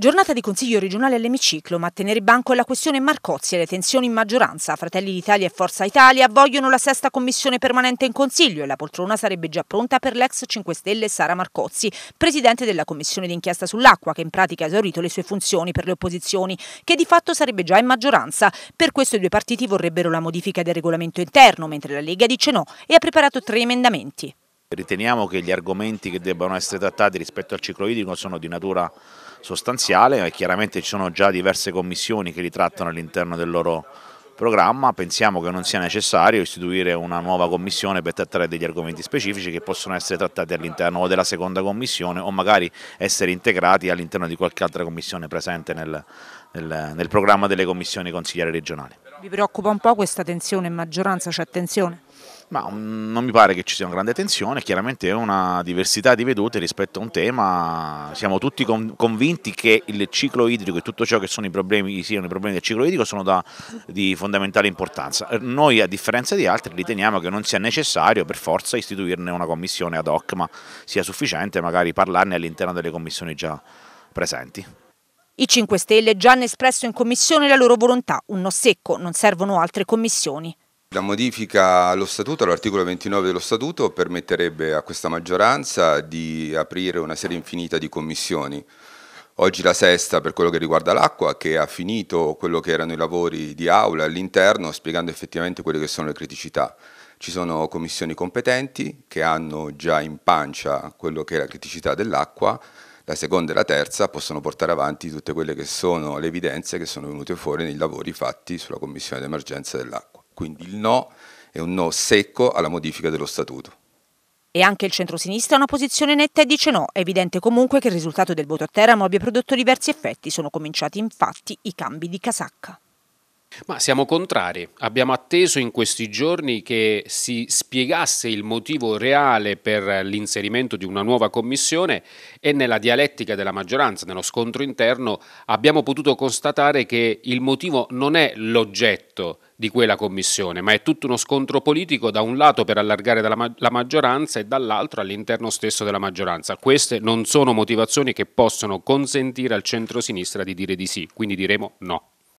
Giornata di consiglio regionale all'emiciclo, ma a tenere banco è la questione Marcozzi e le tensioni in maggioranza. Fratelli d'Italia e Forza Italia vogliono la sesta commissione permanente in consiglio e la poltrona sarebbe già pronta per l'ex 5 Stelle Sara Marcozzi, presidente della commissione d'inchiesta sull'acqua, che in pratica ha esaurito le sue funzioni per le opposizioni, che di fatto sarebbe già in maggioranza. Per questo i due partiti vorrebbero la modifica del regolamento interno, mentre la Lega dice no e ha preparato tre emendamenti. Riteniamo che gli argomenti che debbano essere trattati rispetto al ciclo idrico sono di natura sostanziale e chiaramente ci sono già diverse commissioni che li trattano all'interno del loro programma, pensiamo che non sia necessario istituire una nuova commissione per trattare degli argomenti specifici che possono essere trattati all'interno della seconda commissione o magari essere integrati all'interno di qualche altra commissione presente nel, nel, nel programma delle commissioni consigliere regionali. Vi preoccupa un po' questa tensione in maggioranza, c'è tensione? Ma mm, non mi pare che ci sia una grande tensione, chiaramente è una diversità di vedute rispetto a un tema, siamo tutti convinti che il ciclo idrico e tutto ciò che sono i problemi, siano i problemi del ciclo idrico sono da, di fondamentale importanza. Eh, noi a differenza di altri riteniamo che non sia necessario per forza istituirne una commissione ad hoc, ma sia sufficiente magari parlarne all'interno delle commissioni già presenti. I 5 Stelle già hanno espresso in commissione la loro volontà, un no secco, non servono altre commissioni. La modifica allo statuto, all'articolo 29 dello statuto, permetterebbe a questa maggioranza di aprire una serie infinita di commissioni. Oggi la sesta per quello che riguarda l'acqua, che ha finito quello che erano i lavori di aula all'interno, spiegando effettivamente quelle che sono le criticità. Ci sono commissioni competenti che hanno già in pancia quello che è la criticità dell'acqua, la seconda e la terza possono portare avanti tutte quelle che sono le evidenze che sono venute fuori nei lavori fatti sulla commissione d'emergenza dell'acqua. Quindi il no è un no secco alla modifica dello statuto. E anche il centrosinistra ha una posizione netta e dice no. È evidente comunque che il risultato del voto a Teramo abbia prodotto diversi effetti. Sono cominciati infatti i cambi di casacca. Ma siamo contrari. Abbiamo atteso in questi giorni che si spiegasse il motivo reale per l'inserimento di una nuova commissione e nella dialettica della maggioranza, nello scontro interno, abbiamo potuto constatare che il motivo non è l'oggetto di quella commissione, ma è tutto uno scontro politico da un lato per allargare la maggioranza e dall'altro all'interno stesso della maggioranza. Queste non sono motivazioni che possono consentire al centrosinistra di dire di sì, quindi diremo no.